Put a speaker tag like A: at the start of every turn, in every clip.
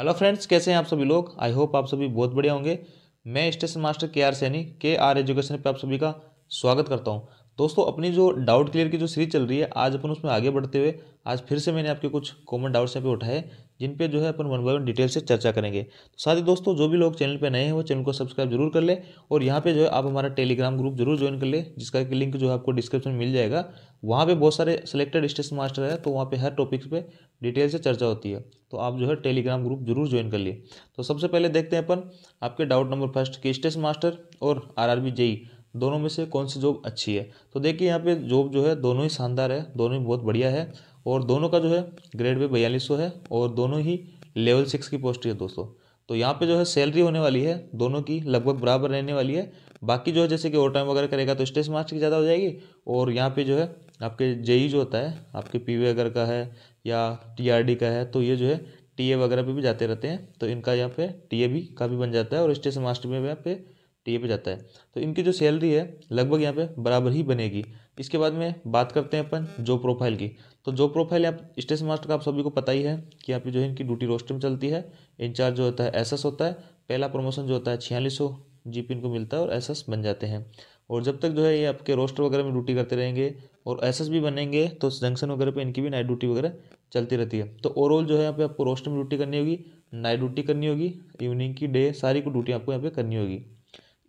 A: hello friends कैसे हैं आप सभी लोग आई होप आप सभी बहुत बढ़िया होंगे मैं स्टेशन मास्टर के आर सैनी के आर एजुकेशन पे आप सभी का स्वागत करता हूं दोस्तों अपनी जो डाउट क्लियर की जो सीरीज चल रही है आज अपन उसमें आगे बढ़ते हुए आज फिर से मैंने आपके कुछ कॉमन डाउट्स यहाँ पे उठाए जिन पे जो है अपन वन बाय वन डिटेल से चर्चा करेंगे तो साथ ही दोस्तों जो भी लोग चैनल पे नए हैं वो चैनल को सब्सक्राइब जरूर कर ले और यहाँ पे जो है आप हमारा टेलीग्राम ग्रुप जरूर ज्वाइन कर ले जिसका कि लिंक जो है आपको डिस्क्रिप्शन मिल जाएगा वहाँ पे बहुत सारे सिलेक्टेड स्टेशन मास्टर है तो वहाँ पे हर टॉपिक्स पे डिटेल से चर्चा होती है तो आप जो है टेलीग्राम ग्रुप जरूर ज्वाइन कर लिए तो सबसे पहले देखते हैं अपन आपके डाउट नंबर फर्स्ट के स्टेशन मास्टर और आर आर दोनों में से कौन सी जॉब अच्छी है तो देखिए यहाँ पे जॉब जो है दोनों ही शानदार है दोनों ही बहुत बढ़िया है और दोनों का जो है ग्रेड भी बयालीस है और दोनों ही लेवल सिक्स की पोस्ट है दोस्तों तो यहाँ पे जो है सैलरी होने वाली है दोनों की लगभग बराबर रहने वाली है बाकी जो है जैसे कि ओवर टाइम वगैरह करेगा तो स्टेशन मास्टर की ज़्यादा हो जाएगी और यहाँ पे जो है आपके जेई e जो होता है आपके पी वगैरह का है या टी का है तो ये जो है टी वगैरह पे भी जाते रहते हैं तो इनका यहाँ पे टी भी काफ़ी बन जाता है और स्टेशन मास्टर में यहाँ पे टी ए पे जाता है तो इनकी जो सैलरी है लगभग यहाँ पे बराबर ही बनेगी इसके बाद में बात करते हैं अपन जॉब प्रोफाइल की तो जॉब प्रोफाइल आप स्टेशन मास्टर का आप सभी को पता ही है कि यहाँ पे जो है इनकी ड्यूटी रोस्टर में चलती है इंचार्ज जो होता है एस होता है पहला प्रमोशन जो होता है छियालीस सौ जी पी इनको मिलता है और एस बन जाते हैं और जब तक जो है ये आपके रोस्टर वगैरह में ड्यूटी करते रहेंगे और एस भी बनेंगे तो जंक्शन वगैरह पे इनकी भी नाइट ड्यूटी वगैरह चलती रहती है तो ओवरऑल जो है यहाँ पे आपको रोस्टर में ड्यूटी करनी होगी नाइट ड्यूटी करनी होगी इवनिंग की डे सारी को ड्यूटी आपको यहाँ पे करनी होगी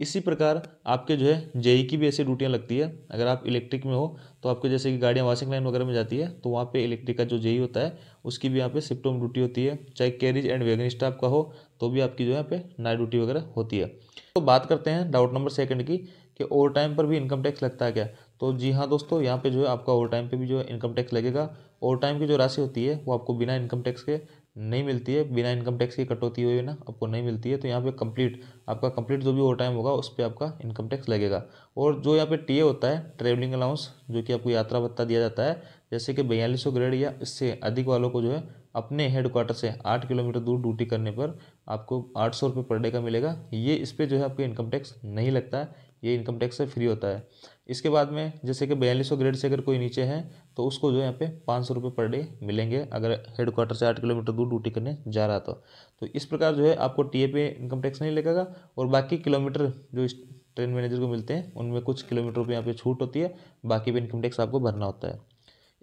A: इसी प्रकार आपके जो है जेई की भी ऐसी ड्यूटियाँ लगती है अगर आप इलेक्ट्रिक में हो तो आपके जैसे कि गाड़ियाँ वाशिंग लाइन वगैरह में जाती है तो वहाँ पे इलेक्ट्रिक का जो जेई होता है उसकी भी यहाँ पे सिप्टोम ड्यूटी होती है चाहे कैरिज एंड वैगन स्टाफ का हो तो भी आपकी जो है यहाँ पे नाइट ड्यूटी वगैरह होती है तो बात करते हैं डाउट नंबर सेकेंड की कि ओवर टाइम पर भी इनकम टैक्स लगता है क्या तो जी हाँ दोस्तों यहाँ पर जो है आपका ओवर टाइम पर भी जो है इनकम टैक्स लगेगा ओवर टाइम की जो राशि होती है वो आपको बिना इनकम टैक्स के नहीं मिलती है बिना इनकम टैक्स की कटौती हुई ना आपको नहीं मिलती है तो यहाँ पे कंप्लीट आपका कंप्लीट जो भी ओवर टाइम होगा उस पर आपका इनकम टैक्स लगेगा और जो यहाँ पे टीए होता है ट्रेवलिंग अलाउंस जो कि आपको यात्रा भत्ता दिया जाता है जैसे कि बयालीस ग्रेड या इससे अधिक वालों को जो है अपने हेडक्वार्टर से आठ किलोमीटर दूर ड्यूटी करने पर आपको आठ सौ रुपये पर डे का मिलेगा ये इस पर जो है आपको इनकम टैक्स नहीं लगता है ये इनकम टैक्स से फ्री होता है इसके बाद में जैसे कि बयालीस सौ ग्रेड से अगर कोई नीचे है तो उसको जो यहाँ पे पाँच सौ रुपये पर डे मिलेंगे अगर हेड क्वार्टर से आठ किलोमीटर दूर ड्यूटी करने जा रहा था तो इस प्रकार जो है आपको टी पे इनकम टैक्स नहीं लगेगा और बाकी किलोमीटर जो इस ट्रेन मैनेजर को मिलते हैं उनमें कुछ किलोमीटर पर यहाँ पर छूट होती है बाकी भी इनकम टैक्स आपको भरना होता है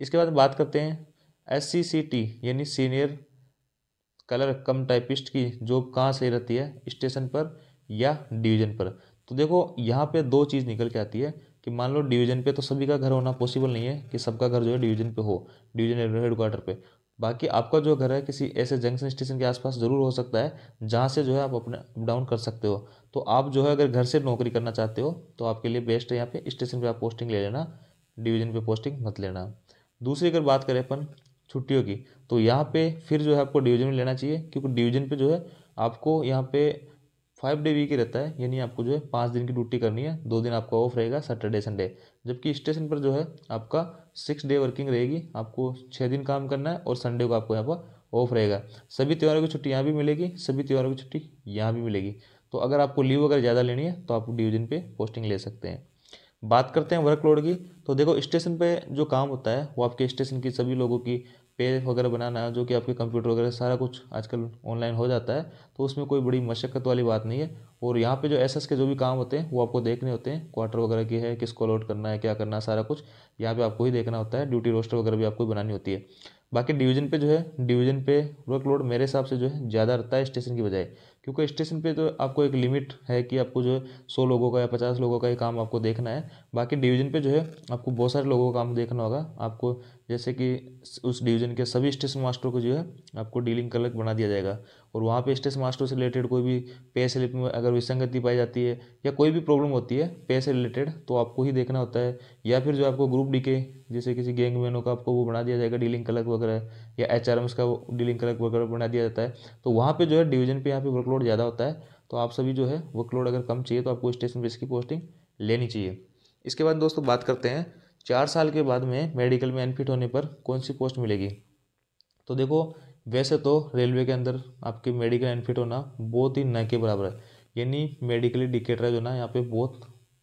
A: इसके बाद बात करते हैं एस सी यानी सीनियर कलर कम टाइपिस्ट की जॉब कहाँ से रहती है स्टेशन पर या डिवीजन पर तो देखो यहाँ पे दो चीज़ निकल के आती है कि मान लो डिवीजन पे तो सभी का घर होना पॉसिबल नहीं है कि सबका घर जो है डिवीजन पे हो डिवीजन हेड क्वार्टर पे बाकी आपका जो घर है किसी ऐसे जंक्शन स्टेशन के आसपास ज़रूर हो सकता है जहाँ से जो है आप अपने अप डाउन कर सकते हो तो आप जो है अगर घर से नौकरी करना चाहते हो तो आपके लिए बेस्ट है यहाँ पर स्टेशन पर आप पोस्टिंग ले लेना डिवीजन पर पोस्टिंग मत लेना दूसरी अगर बात करें अपन छुट्टियों की तो यहाँ पे फिर जो है आपको डिवीजन में लेना चाहिए क्योंकि डिवीजन पे जो है आपको यहाँ पे फाइव डे वीक ही रहता है यानी आपको जो है पाँच दिन की ड्यूटी करनी है दो दिन आपका ऑफ रहेगा सैटरडे संडे जबकि स्टेशन पर जो है आपका सिक्स डे वर्किंग रहेगी आपको छः दिन काम करना है और संडे को आपको यहाँ पर ऑफ रहेगा सभी त्यौहारों की छुट्टी यहाँ भी मिलेगी सभी त्यौहारों की छुट्टी यहाँ भी मिलेगी तो अगर आपको लीव अगर ज़्यादा लेनी है तो आप डिवीजन पे पोस्टिंग ले सकते हैं बात करते हैं वर्कलोड की तो देखो स्टेशन पे जो काम होता है वो आपके स्टेशन की सभी लोगों की पेज वगैरह बनाना है जो कि आपके कंप्यूटर वगैरह सारा कुछ आजकल ऑनलाइन हो जाता है तो उसमें कोई बड़ी मशक्क़त वाली बात नहीं है और यहाँ पे जो एसएस के जो भी काम होते हैं वो आपको देखने होते हैं क्वार्टर वगैरह की है किसको लोड करना है क्या करना है सारा कुछ यहाँ पे आपको ही देखना होता है ड्यूटी रोस्टर वगैरह भी आपको बनानी होती है बाकी डिवीज़न पे जो है डिवीज़न पे वर्कलोड मेरे हिसाब से जो है ज़्यादा रहता है स्टेशन की बजाय क्योंकि स्टेशन पे तो आपको एक लिमिट है कि आपको जो है सौ लोगों का या पचास लोगों का ही काम आपको देखना है बाकी डिवीज़न पे जो है आपको बहुत सारे लोगों का काम देखना होगा आपको जैसे कि उस डिवीज़न के सभी स्टेशन मास्टर को जो है आपको डीलिंग कलर बना दिया जाएगा और वहाँ पर स्टेशन मास्टर से रिलेटेड कोई भी पे स्लिप में अगर विसंगति पाई जाती है या कोई भी प्रॉब्लम होती है पे से रिलेटेड तो आपको ही देखना होता है या फिर जो आपको ग्रुप डी के जैसे किसी गैंग मैनों का आपको वो बना दिया जाएगा डीलिंग कलर वगैरह या एच आर एम उसका डीलिंग कर वर्कलोड बना दिया जाता है तो वहाँ पर जो है डिवीजन पर यहाँ पर वर्कलोड ज़्यादा होता है तो आप सभी जो है वर्कलोड अगर कम चाहिए तो आपको स्टेशन पर इसकी पोस्टिंग लेनी चाहिए इसके बाद दोस्तों बात करते हैं चार साल के बाद में मेडिकल में अनफिट होने पर कौन सी पोस्ट मिलेगी तो देखो वैसे तो रेलवे के अंदर आपके मेडिकल अनफिट होना बहुत ही न के बराबर है यानी मेडिकली डिकेटराइज होना यहाँ पे बहुत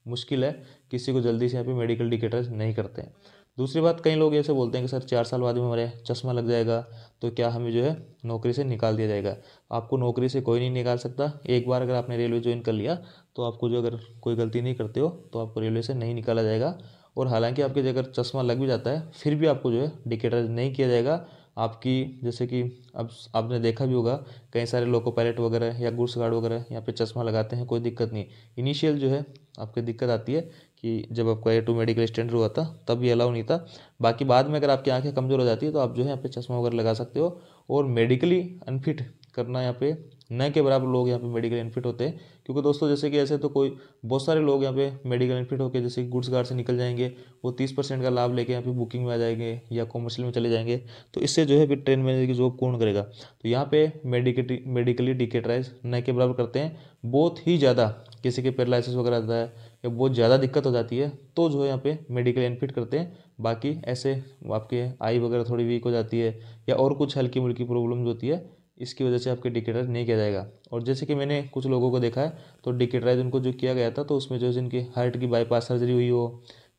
A: मुश्किल है किसी को जल्दी से यहाँ पे मेडिकल डिकेटराइज नहीं करते हैं दूसरी बात कई लोग ऐसे बोलते हैं कि सर चार साल बाद में हमारे चश्मा लग जाएगा तो क्या हमें जो है नौकरी से निकाल दिया जाएगा आपको नौकरी से कोई नहीं निकाल सकता एक बार अगर आपने रेलवे ज्वाइन कर लिया तो आपको जो अगर कोई गलती नहीं करते हो तो आपको रेलवे से नहीं निकाला जाएगा और हालांकि आपके अगर चश्मा लग भी जाता है फिर भी आपको जो है डिकेटर नहीं किया जाएगा आपकी जैसे कि अब आपने देखा भी होगा कई सारे लोको पायलट वगैरह या गुड्स गार्ड वगैरह यहाँ पे चश्मा लगाते हैं कोई दिक्कत नहीं इनिशियल जो है आपकी दिक्कत आती है कि जब आपका ए टू मेडिकल स्टैंडर्ड हुआ था तब ये अलाउ नहीं था बाकी बाद में अगर आपकी आंखें कमज़ोर हो जाती है तो आप जो है यहाँ पे चश्मा वगैरह लगा सकते हो और मेडिकली अनफिट करना यहाँ पे न के बराबर लोग यहाँ पे मेडिकल अनफिट होते हैं क्योंकि दोस्तों जैसे कि ऐसे तो कोई बहुत सारे लोग यहाँ पे मेडिकल अनफिट होकर जैसे गुड्स गार्ड से निकल जाएंगे वो तीस परसेंट का लाभ लेके यहाँ पे बुकिंग में आ जाएंगे या कॉमर्शियल में चले जाएंगे तो इससे जो है फिर ट्रेन मैनेजर की जॉब कौन करेगा तो यहाँ पे मेडिकली डिकेटराइज न के बराबर करते हैं बहुत ही ज़्यादा किसी के पैरालसिस वगैरह आता है जब बहुत ज़्यादा दिक्कत हो जाती है तो जो है यहाँ पे मेडिकल इनफिट करते हैं बाकी ऐसे आपके आई वगैरह थोड़ी वीक हो जाती है या और कुछ हल्की मुल्की प्रॉब्लम जो होती है इसकी वजह से आपके डिकेटर नहीं किया जाएगा और जैसे कि मैंने कुछ लोगों को देखा है तो डिकेटराइज उनको जो किया गया था तो उसमें जो है जिनकी हार्ट की बाईपास सर्जरी हुई हो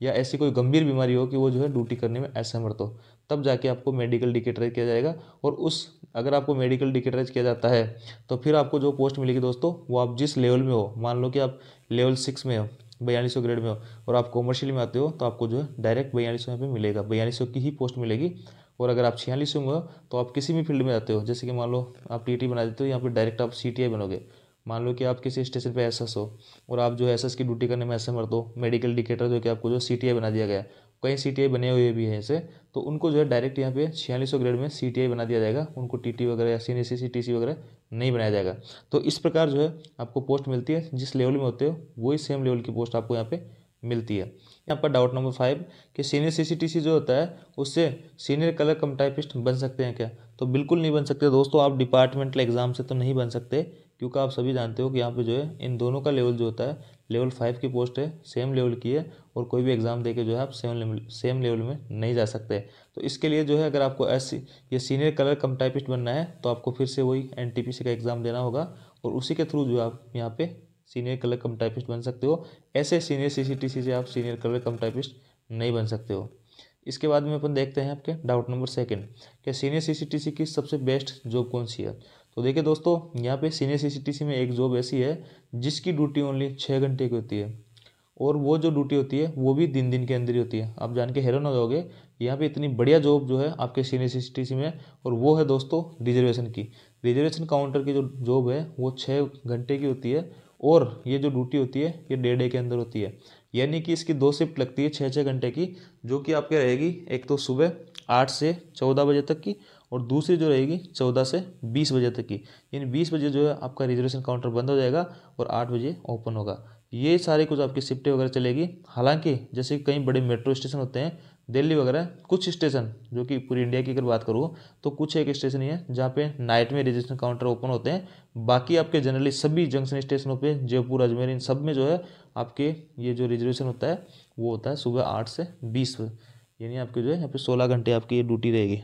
A: या ऐसी कोई गंभीर बीमारी हो कि वो जो है ड्यूटी करने में असमर्थ हो तब जाके आपको मेडिकल डिकेटराइज किया जाएगा और उस अगर आपको मेडिकल डिकेटराइज किया जाता है तो फिर आपको जो पोस्ट मिलेगी दोस्तों वो आप जिस लेवल में हो मान लो कि आप लेवल सिक्स में हो बयालीस सौ ग्रेड में हो और आप कॉमर्शियल में आते हो तो आपको जो है डायरेक्ट बयालीस सौ यहाँ पर मिलेगा बयालीस सौ की ही पोस्ट मिलेगी और अगर आप छियालीस सौ में हो तो आप किसी भी फील्ड में आते हो जैसे कि मान लो आप टी बना देते हो यहाँ पर डायरेक्ट आप सी बनोगे मान लो कि आप किसी स्टेशन पर एस हो और आप जो है एस की ड्यूटी करने में एस हो मेडिकल डिकेटर जो कि आपको जो सी बना दिया गया कई सी टी आई बने हुए भी हैं ऐसे तो उनको जो है डायरेक्ट यहाँ पे छियालीस सौ ग्रेड में सी टी आई बना दिया जाएगा उनको टी टी वगैरह या C N C C T C वगैरह नहीं बनाया जाएगा तो इस प्रकार जो है आपको पोस्ट मिलती है जिस लेवल में होते हो वही सेम लेवल की पोस्ट आपको यहाँ पर मिलती है यहाँ पर डाउट नंबर फाइव कि सीनियर सीसीटीसी जो होता है उससे सीनियर कलर कम टाइपिस्ट बन सकते हैं क्या तो बिल्कुल नहीं बन सकते दोस्तों आप डिपार्टमेंटल एग्जाम से तो नहीं बन सकते क्योंकि आप सभी जानते हो कि यहाँ पे जो है इन दोनों का लेवल जो होता है लेवल फाइव की पोस्ट है सेम लेवल की है और कोई भी एग्ज़ाम दे के जो है आप सेम लेवल सेम लेवल में नहीं जा सकते तो इसके लिए जो है अगर आपको एस या सीनियर कलर कम टाइपिस्ट बनना है तो आपको फिर से वही एन का एग्ज़ाम देना होगा और उसी के थ्रू जो आप यहाँ पे सीनियर कलर कम टाइपिस्ट बन सकते हो ऐसे सीनियर सी से आप सीनियर कलर कम टाइपिस्ट नहीं बन सकते हो इसके बाद में अपन देखते हैं आपके डाउट नंबर सेकंड कि सीनियर सीसीटीसी की सबसे बेस्ट जॉब कौन सी है तो देखिए दोस्तों यहाँ पे सीनियर सीसीटीसी में एक जॉब ऐसी है जिसकी ड्यूटी ओनली छः घंटे की होती है और वो जो ड्यूटी होती है वो भी दिन दिन के अंदर ही होती है आप जान के हैरान हो जाओगे यहाँ पे इतनी बढ़िया जॉब जो है आपके सीनियर सी में और वो है दोस्तों रिजर्वेशन की रिजर्वेशन काउंटर की जो जॉब है वो छः घंटे की होती है और ये जो ड्यूटी होती है ये डेढ़ डे के अंदर होती है यानी कि इसकी दो शिफ्ट लगती है छः छः घंटे की जो कि आपके रहेगी एक तो सुबह आठ से चौदह बजे तक की और दूसरी जो रहेगी चौदह से बीस बजे तक की यानी बीस बजे जो है आपका रिजर्वेशन काउंटर बंद हो जाएगा और आठ बजे ओपन होगा ये सारे कुछ आपकी शिफ्टें वगैरह चलेगी हालांकि जैसे कई बड़े मेट्रो स्टेशन होते हैं दिल्ली वगैरह कुछ स्टेशन जो कि पूरी इंडिया की अगर बात करूँ तो कुछ एक स्टेशन ही है जहाँ पे नाइट में रजिस्ट्रेशन काउंटर ओपन होते हैं बाकी आपके जनरली सभी जंक्शन स्टेशनों पे जयपुर अजमेर इन सब में जो है आपके ये जो रिजर्वेशन होता है वो होता है सुबह आठ से बीस यानी आपके जो है यहाँ पे सोलह घंटे आपकी ये ड्यूटी रहेगी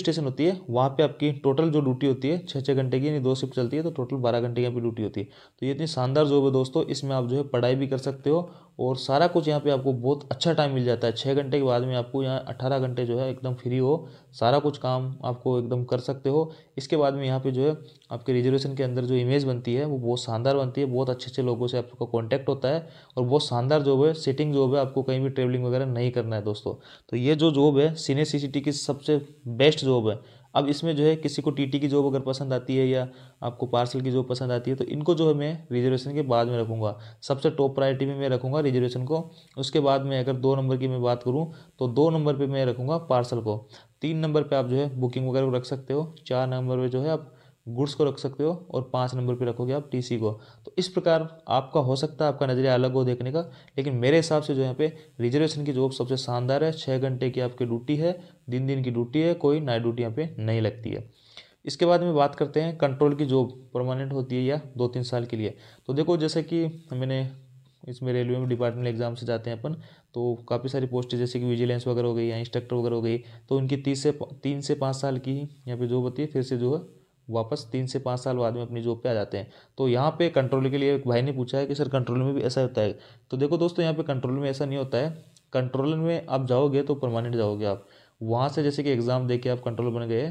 A: स्टेशन होती है वहाँ पे आपकी टोटल जो ड्यूटी होती है छः छः घंटे की यानी दो शिफ्ट चलती है तो टोटल बारह घंटे की आपकी ड्यूटी होती है तो ये इतनी शानदार जॉब है दोस्तों इसमें आप जो है पढ़ाई भी कर सकते हो और सारा कुछ यहाँ पे आपको बहुत अच्छा टाइम मिल जाता है छः घंटे के बाद में आपको यहाँ अट्ठारह घंटे जो है एकदम फ्री हो सारा कुछ काम आपको एकदम कर सकते हो इसके बाद में यहाँ पे जो है आपके रिजर्वेशन के अंदर जो इमेज बनती है वो बहुत शानदार बनती है बहुत अच्छे अच्छे लोगों से आपका कॉन्टैक्ट होता है और बहुत शानदार जॉब है सिटिंग जॉब है आपको कहीं भी ट्रेवलिंग वगैरह नहीं करना है दोस्तों तो ये जो जॉब है सीनियर सी की सबसे बेस्ट जॉब है अब इसमें जो है किसी को टीटी की जॉब अगर पसंद आती है या आपको पार्सल की जॉब पसंद आती है तो इनको जो है मैं रिजर्वेशन के बाद में रखूँगा सबसे टॉप प्रायोरिटी में मैं रखूँगा रिजर्वेशन को उसके बाद में अगर दो नंबर की मैं बात करूँ तो दो नंबर पर मैं रखूँगा पार्सल को तीन नंबर पर आप जो है बुकिंग वगैरह रख सकते हो चार नंबर पर जो है आप गुड्स को रख सकते हो और पाँच नंबर पे रखोगे आप टीसी को तो इस प्रकार आपका हो सकता है आपका नज़रिया अलग हो देखने का लेकिन मेरे हिसाब से जो यहाँ पे रिजर्वेशन की जॉब सबसे शानदार है छः घंटे की आपकी ड्यूटी है दिन दिन की ड्यूटी है कोई नाइट ड्यूटी यहाँ पे नहीं लगती है इसके बाद में बात करते हैं कंट्रोल की जॉब परमानेंट होती है या दो तीन साल के लिए तो देखो जैसे कि मैंने इसमें रेलवे में डिपार्टमेंट एग्जाम से जाते हैं अपन तो काफ़ी सारी पोस्ट जैसे कि विजिलेंस वगैरह हो गई या इंस्ट्रक्टर वगैरह हो गई तो उनकी तीस से तीन से पाँच साल की ही यहाँ पे जॉब होती है फिर से जो है वापस तीन से पाँच साल बाद में अपनी जॉब पे आ जाते हैं तो यहाँ पे कंट्रोल के लिए एक भाई ने पूछा है कि सर कंट्रोल में भी ऐसा होता है तो देखो दोस्तों यहाँ पे कंट्रोल में ऐसा नहीं होता है कंट्रोल में आप जाओगे तो परमानेंट जाओगे आप वहाँ से जैसे कि एग्ज़ाम दे के आप कंट्रोल बन गए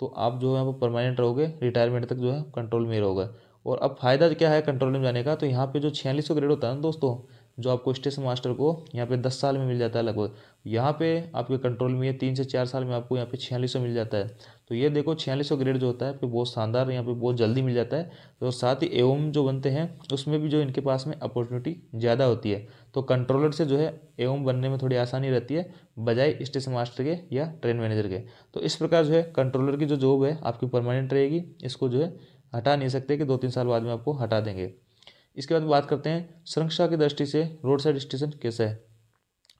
A: तो आप जो है वो परमानेंट रहोगे रिटायरमेंट तक जो है कंट्रोल में रहोगे और अब फ़ायदा क्या है कंट्रोल में जाने का तो यहाँ पे जो छियालीस ग्रेड होता है ना दोस्तों जो आपको स्टेशन मास्टर को यहाँ पे दस साल में मिल जाता है लगभग यहाँ पे आपके कंट्रोल में तीन से चार साल में आपको यहाँ पे छियालीस मिल जाता है तो ये देखो छियालीस ग्रेड जो होता है आपको बहुत शानदार यहाँ पे बहुत जल्दी मिल जाता है और साथ ही एवम जो बनते हैं उसमें भी जो इनके पास में अपॉर्चुनिटी ज़्यादा होती है तो कंट्रोलर से जो है एवम बनने में थोड़ी आसानी रहती है बजाय स्टेशन मास्टर के या ट्रेन मैनेजर के तो इस प्रकार जो है कंट्रोलर की जो जॉब है आपकी परमानेंट रहेगी इसको जो है हटा नहीं सकते कि दो तीन साल बाद में आपको हटा देंगे इसके बाद बात करते हैं सुरक्षा की दृष्टि से रोड साइड स्टेशन कैसा है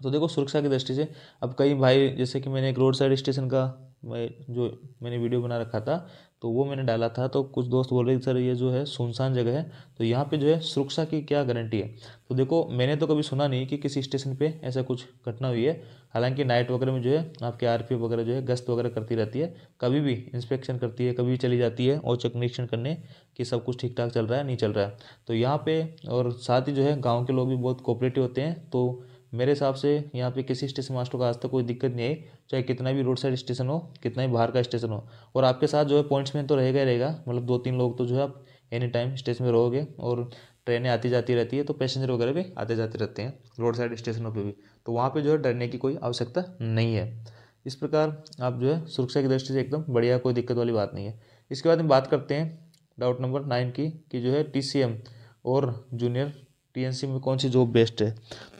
A: तो देखो सुरक्षा की दृष्टि से अब कई भाई जैसे कि मैंने एक रोड साइड स्टेशन का मैं जो मैंने वीडियो बना रखा था तो वो मैंने डाला था तो कुछ दोस्त बोल रहे थे सर ये जो है सुनसान जगह है तो यहाँ पे जो है सुरक्षा की क्या गारंटी है तो देखो मैंने तो कभी सुना नहीं कि किसी स्टेशन पे ऐसा कुछ घटना हुई है हालांकि नाइट वगैरह में जो है आपके आर वगैरह जो है गश्त वगैरह करती रहती है कभी भी इंस्पेक्शन करती है कभी भी चली जाती है और चेक निरीक्षण करने कि सब कुछ ठीक ठाक चल रहा है नहीं चल रहा है तो यहाँ पर और साथ ही जो है गाँव के लोग भी बहुत कोऑपरेटिव होते हैं तो मेरे हिसाब से यहाँ पे किसी स्टेशन मास्टर को आज तक कोई दिक्कत नहीं आई चाहे कितना भी रोड साइड स्टेशन हो कितना भी बाहर का स्टेशन हो और आपके साथ जो है पॉइंट्स में तो रहेगा ही रहेगा मतलब दो तीन लोग तो जो है आप एनी टाइम स्टेशन में रहोगे और ट्रेनें आती जाती रहती है तो पैसेंजर वगैरह भी आते जाते रहते हैं रोड साइड स्टेशनों पर भी तो वहाँ पर जो है डरने की कोई आवश्यकता नहीं है इस प्रकार आप जो है सुरक्षा की दृष्टि से एकदम बढ़िया कोई दिक्कत वाली बात नहीं है इसके बाद हम बात करते हैं डाउट नंबर नाइन की कि जो है टी और जूनियर टीएनसी में कौन सी जॉब बेस्ट है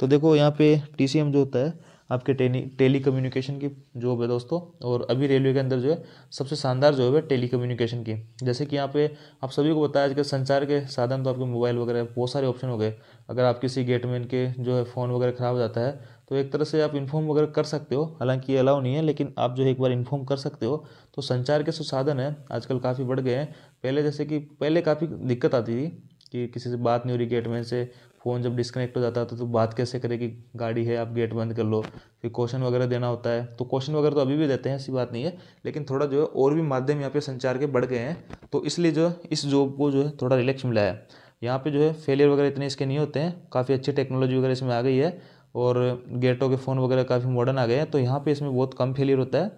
A: तो देखो यहाँ पे टीसीएम जो होता है आपके टेली टेली कम्युनिकेशन की जॉब है दोस्तों और अभी रेलवे के अंदर जो है सबसे शानदार जॉब है टेली कम्युनिकेशन की जैसे कि यहाँ पे आप सभी को बताया आजकल संचार के साधन तो आपके मोबाइल वगैरह बहुत सारे ऑप्शन हो गए अगर आप किसी गेटमैन के जो है फ़ोन वगैरह ख़राब हो जाता है तो एक तरह से आप इन्फॉर्म वगैरह कर सकते हो हालांकि ये अलाउ नहीं है लेकिन आप जो है एक बार इन्फॉर्म कर सकते हो तो संचार के जो साधन हैं आजकल काफ़ी बढ़ गए हैं पहले जैसे कि पहले काफ़ी दिक्कत आती थी कि किसी से बात नहीं हो रही गेटमैन से फ़ोन जब डिस्कनेक्ट हो जाता है तो, तो बात कैसे करें कि गाड़ी है आप गेट बंद कर लो फिर क्वेश्चन वगैरह देना होता है तो क्वेश्चन वगैरह तो अभी भी देते हैं ऐसी बात नहीं है लेकिन थोड़ा जो है और भी माध्यम यहाँ पे संचार के बढ़ गए हैं तो इसलिए जो है इस जॉब को जो है थोड़ा रिलैक्स मिला है यहाँ पर जो है फेलियर वगैरह इतने इसके नहीं होते हैं काफ़ी अच्छी टेक्नोलॉजी वगैरह इसमें आ गई है और गेटों के फ़ोन वगैरह काफ़ी मॉडर्न आ गए हैं तो यहाँ पर इसमें बहुत कम फेलियर होता है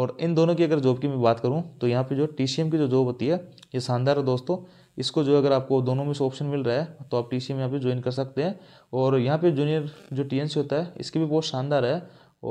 A: और इन दोनों की अगर जॉब की मैं बात करूँ तो यहाँ पर जो टी की जो जॉब होती है ये शानदार है दोस्तों इसको जो अगर आपको दोनों में से ऑप्शन मिल रहा है तो आप टी में यहाँ पे ज्वाइन कर सकते हैं और यहाँ पे जूनियर जो टी होता है इसकी भी बहुत शानदार है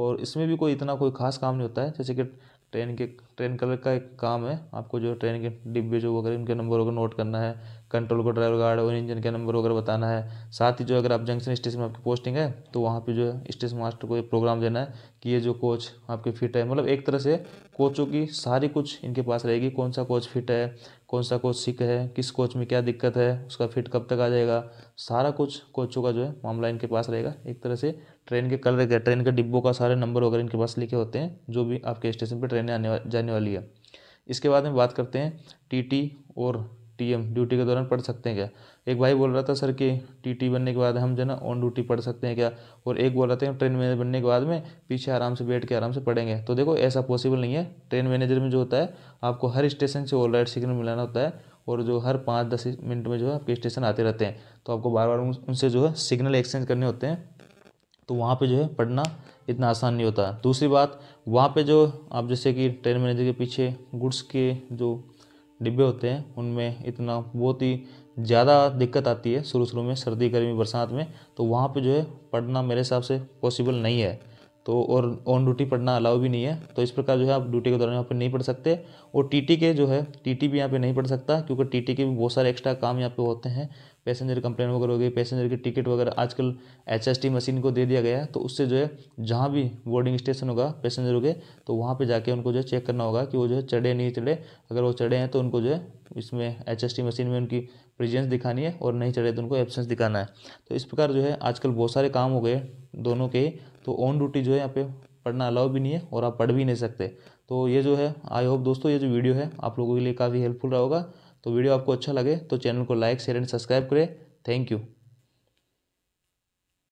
A: और इसमें भी कोई इतना कोई खास काम नहीं होता है जैसे कि ट्रेन के ट्रेन कलर का एक काम है आपको जो ट्रेन के डिब्बे जो वगैरह उनके नंबर वगैरह नोट करना है कंट्रोल को ड्राइवर गार्ड और इंजन का नंबर वगैरह बताना है साथ ही जो अगर आप जंक्शन स्टेशन में आपकी पोस्टिंग है तो वहाँ पे जो है स्टेशन मास्टर को एक प्रोग्राम देना है कि ये जो कोच आपके फिट है मतलब एक तरह से कोचों की सारी कुछ इनके पास रहेगी कौन सा कोच फिट है कौन सा कोच सीख है किस कोच में क्या दिक्कत है उसका फिट कब तक आ जाएगा सारा कुछ कोचों का जो है मामला इनके पास रहेगा एक तरह से ट्रेन के कलर का ट्रेन के डिब्बों का सारे नंबर वगैरह इनके पास लिखे होते हैं जो भी आपके स्टेशन पर ट्रेनें आने जाने वाली है इसके बाद में बात करते हैं टीटी और टीएम ड्यूटी के दौरान पढ़ सकते हैं क्या एक भाई बोल रहा था सर कि टीटी बनने के बाद हम जो है ना ऑन ड्यूटी पढ़ सकते हैं क्या और एक बोल रहा था ट्रेन मैनेजर बनने के बाद में पीछे आराम से बैठ के आराम से पढ़ेंगे तो देखो ऐसा पॉसिबल नहीं है ट्रेन मैनेजर में जो होता है आपको हर स्टेशन से ऑल राइट सिग्नल मिलाना होता है और जो हर पाँच दस मिनट में जो है आपके स्टेशन आते रहते हैं तो आपको बार बार उनसे जो है सिग्नल एक्सचेंज करने होते हैं तो वहाँ पर जो है पढ़ना इतना आसान नहीं होता दूसरी बात वहाँ पे जो आप जैसे कि ट्रेन मैनेजर के पीछे गुड्स के जो डिब्बे होते हैं उनमें इतना बहुत ही ज़्यादा दिक्कत आती है शुरू शुरू में सर्दी गर्मी बरसात में तो वहाँ पे जो है पढ़ना मेरे हिसाब से पॉसिबल नहीं है तो और ऑन ड्यूटी पढ़ना अलाउ भी नहीं है तो इस प्रकार जो है आप ड्यूटी के दौरान यहाँ पर नहीं पढ़ सकते और टीटी के जो है टीटी भी यहाँ पे नहीं पढ़ सकता क्योंकि टीटी के भी बहुत सारे एक्स्ट्रा काम यहाँ पे होते हैं पैसेंजर कंप्लेन वगैरह हो गई पैसेंजर की टिकट वगैरह आजकल एच मशीन को दे दिया गया है तो उससे जो है जहाँ भी बोर्डिंग स्टेशन होगा पैसेंजरों के तो वहाँ पर जाके उनको जो है चेक करना होगा कि वो जो है चढ़े नहीं चढ़े अगर वो चढ़े हैं तो उनको जो है इसमें एच मशीन में उनकी प्रेजेंस दिखानी है और नहीं चढ़े तो उनको एबसेंस दिखाना है तो इस प्रकार जो है आजकल बहुत सारे काम हो गए दोनों के तो ऑन ड्यूटी जो है यहाँ पे पढ़ना अलाउ भी नहीं है और आप पढ़ भी नहीं सकते तो ये जो है आई होप दोस्तों ये जो वीडियो है आप लोगों के लिए काफ़ी हेल्पफुल रहा होगा तो वीडियो आपको अच्छा लगे तो चैनल को लाइक शेयर एंड सब्सक्राइब करें थैंक यू